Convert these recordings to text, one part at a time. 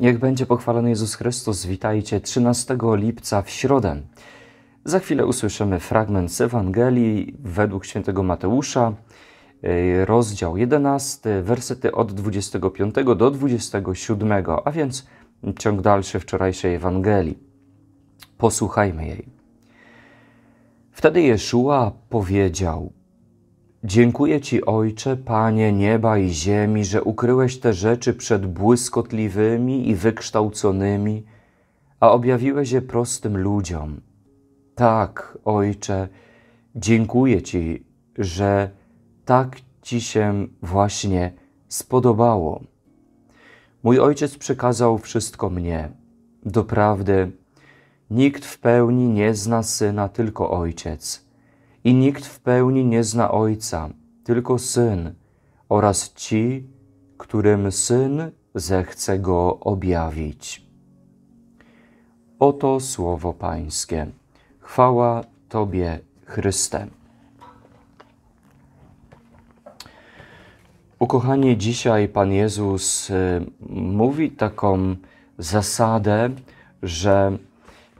Niech będzie pochwalony Jezus Chrystus. Witajcie 13 lipca w środę. Za chwilę usłyszymy fragment z Ewangelii według świętego Mateusza, y, rozdział 11, wersety od 25 do 27, a więc ciąg dalszy wczorajszej Ewangelii. Posłuchajmy jej. Wtedy Jeszua powiedział: Dziękuję Ci, Ojcze, Panie nieba i ziemi, że ukryłeś te rzeczy przed błyskotliwymi i wykształconymi, a objawiłeś je prostym ludziom. Tak, Ojcze, dziękuję Ci, że tak Ci się właśnie spodobało. Mój ojciec przekazał wszystko mnie. Doprawdy, nikt w pełni nie zna syna, tylko ojciec. I nikt w pełni nie zna Ojca, tylko Syn oraz ci, którym Syn zechce go objawić. Oto słowo Pańskie. Chwała Tobie, Chryste. Ukochani, dzisiaj Pan Jezus y, mówi taką zasadę, że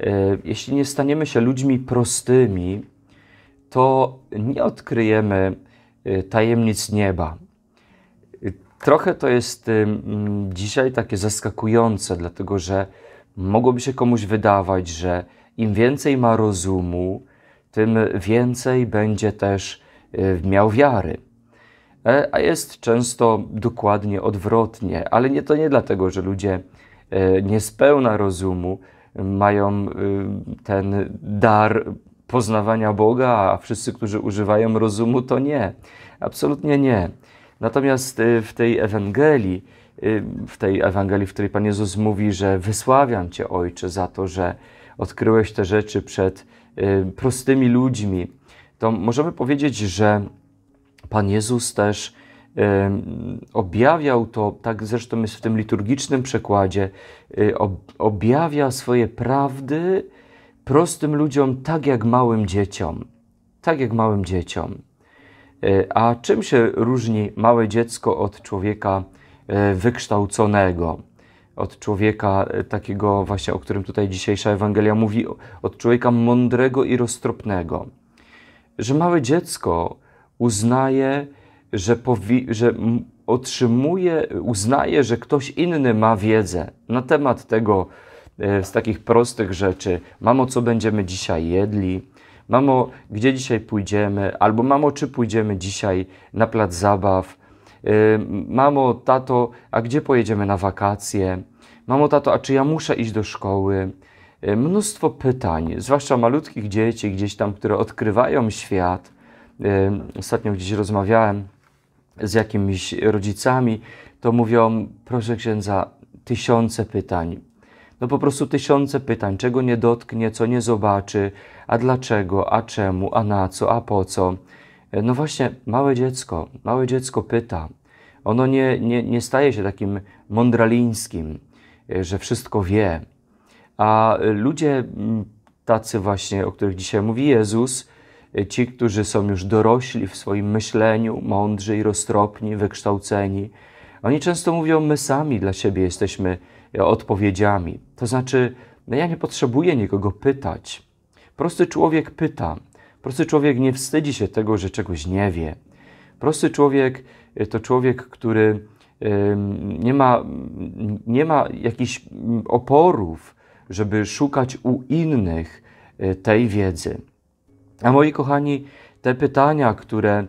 y, jeśli nie staniemy się ludźmi prostymi, to nie odkryjemy y, tajemnic nieba. Trochę to jest y, dzisiaj takie zaskakujące, dlatego że mogłoby się komuś wydawać, że im więcej ma rozumu, tym więcej będzie też y, miał wiary. E, a jest często dokładnie odwrotnie, ale nie to nie dlatego, że ludzie niespełna rozumu mają ten dar poznawania Boga, a wszyscy, którzy używają rozumu, to nie. Absolutnie nie. Natomiast y, w tej Ewangelii, y, w tej Ewangelii, w której Pan Jezus mówi, że wysławiam Cię, Ojcze, za to, że odkryłeś te rzeczy przed y, prostymi ludźmi, to możemy powiedzieć, że Pan Jezus też objawiał to, tak zresztą jest w tym liturgicznym przekładzie, objawia swoje prawdy prostym ludziom tak jak małym dzieciom. Tak jak małym dzieciom. E, a czym się różni małe dziecko od człowieka e, wykształconego? Od człowieka e, takiego właśnie, o którym tutaj dzisiejsza Ewangelia mówi, od człowieka mądrego i roztropnego. Że małe dziecko uznaje, że, że otrzymuje, uznaje, że ktoś inny ma wiedzę na temat tego, E, z takich prostych rzeczy. Mamo, co będziemy dzisiaj jedli? Mamo, gdzie dzisiaj pójdziemy? Albo mamo, czy pójdziemy dzisiaj na plac zabaw? E, mamo, tato, a gdzie pojedziemy na wakacje? Mamo, tato, a czy ja muszę iść do szkoły? E, mnóstwo pytań, zwłaszcza malutkich dzieci, gdzieś tam, które odkrywają świat. Ostatnio gdzieś rozmawiałem z jakimiś rodzicami, to mówią, proszę księdza, tysiące pytań, no po prostu tysiące pytań, czego nie dotknie, co nie zobaczy, a dlaczego, a czemu, a na co, a po co. E, no właśnie, małe dziecko, małe dziecko pyta. Ono nie, nie, nie staje się takim mądralińskim, e, że wszystko wie. A e, ludzie tacy właśnie, o których dzisiaj mówi Jezus, ci, którzy są już dorośli w swoim myśleniu, mądrzy i roztropni, wykształceni, oni często mówią, my sami dla siebie jesteśmy e, odpowiedziami. To znaczy, no ja nie potrzebuję nikogo pytać. Prosty człowiek pyta. Prosty człowiek nie wstydzi się tego, że czegoś nie wie. Prosty człowiek e, to człowiek, który nie ma, nie ma jakichś oporów, żeby szukać u innych e, tej wiedzy. A moi kochani, te pytania, które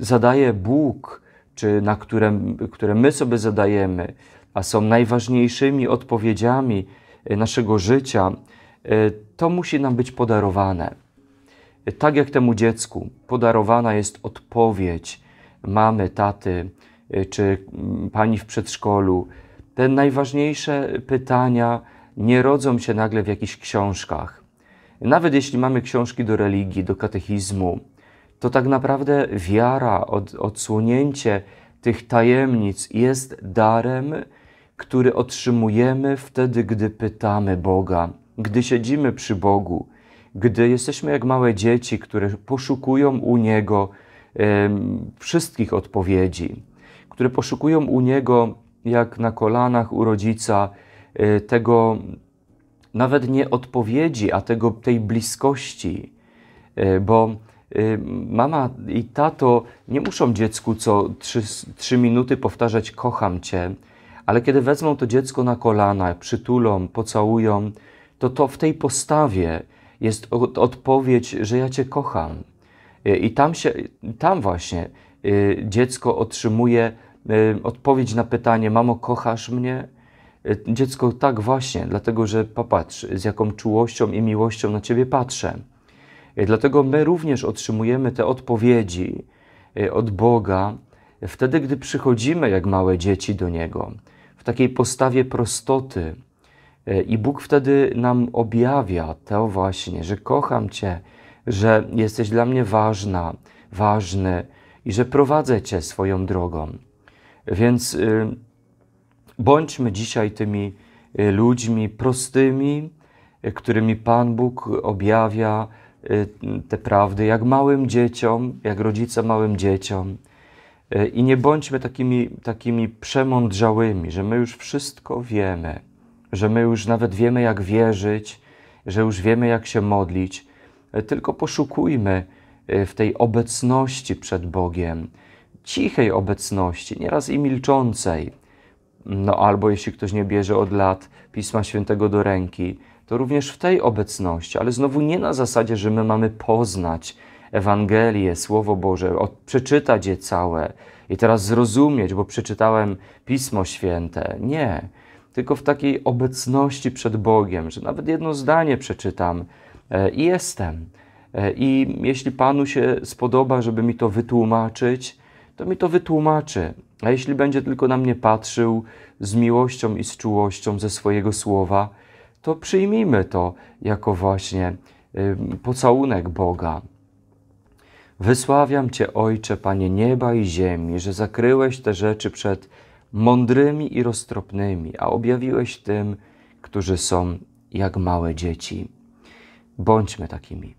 zadaje Bóg czy na które, które my sobie zadajemy, a są najważniejszymi odpowiedziami e, naszego życia, e, to musi nam być podarowane. E, tak jak temu dziecku podarowana jest odpowiedź mamy, taty czy mm, pani w przedszkolu. Te najważniejsze pytania nie rodzą się nagle w jakichś książkach. Nawet jeśli mamy książki do religii, do katechizmu, to tak naprawdę wiara, od, odsłonięcie tych tajemnic jest darem, który otrzymujemy wtedy, gdy pytamy Boga, gdy siedzimy przy Bogu, gdy jesteśmy jak małe dzieci, które poszukują u Niego y, wszystkich odpowiedzi, które poszukują u Niego jak na kolanach u rodzica y, tego nawet nie odpowiedzi, a tego tej bliskości, y, bo Y, mama i tato nie muszą dziecku co trzy, trzy minuty powtarzać kocham cię, ale kiedy wezmą to dziecko na kolana, przytulą, pocałują, to to w tej postawie jest odpowiedź, że ja cię kocham. Y, I tam, się, tam właśnie y, dziecko otrzymuje odpowiedź na pytanie: Mamo, kochasz mnie? Dziecko, tak właśnie, dlatego że popatrz, z jaką czułością i miłością na ciebie patrzę. Dlatego my również otrzymujemy te odpowiedzi y, od Boga wtedy, gdy przychodzimy jak małe dzieci do Niego, w takiej postawie prostoty. Y, I Bóg wtedy nam objawia to właśnie, że kocham Cię, że jesteś dla mnie ważna, ważny i że prowadzę Cię swoją drogą. Więc y, bądźmy dzisiaj tymi ludźmi prostymi, którymi Pan Bóg objawia Y, te prawdy, jak małym dzieciom, jak rodzice małym dzieciom. Y, I nie bądźmy takimi, takimi przemądrzałymi, że my już wszystko wiemy, że my już nawet wiemy, jak wierzyć, że już wiemy, jak się modlić, y, tylko poszukujmy w tej obecności przed Bogiem, cichej obecności, nieraz i milczącej. No albo jeśli ktoś nie bierze od lat Pisma Świętego do ręki, to również w tej obecności, ale znowu nie na zasadzie, że my mamy poznać Ewangelię, Słowo Boże, od, przeczytać je całe i teraz zrozumieć, bo przeczytałem Pismo Święte. Nie, tylko w takiej obecności przed Bogiem, że nawet jedno zdanie przeczytam e, i jestem. E, I jeśli Panu się spodoba, żeby mi to wytłumaczyć, to mi to wytłumaczy. A jeśli będzie tylko na mnie patrzył z miłością i z czułością ze swojego słowa, to przyjmijmy to jako właśnie y, pocałunek Boga. Wysławiam Cię, Ojcze, Panie nieba i ziemi, że zakryłeś te rzeczy przed mądrymi i roztropnymi, a objawiłeś tym, którzy są jak małe dzieci. Bądźmy takimi.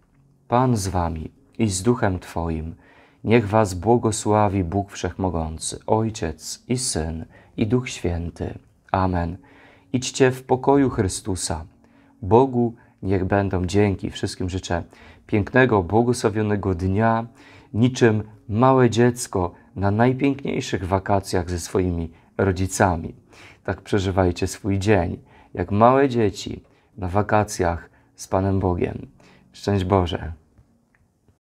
Pan z Wami i z Duchem Twoim. Niech Was błogosławi Bóg Wszechmogący, Ojciec i Syn i Duch Święty. Amen. Idźcie w pokoju Chrystusa. Bogu niech będą dzięki. Wszystkim życzę pięknego, błogosławionego dnia, niczym małe dziecko na najpiękniejszych wakacjach ze swoimi rodzicami. Tak przeżywajcie swój dzień, jak małe dzieci na wakacjach z Panem Bogiem. Szczęść Boże!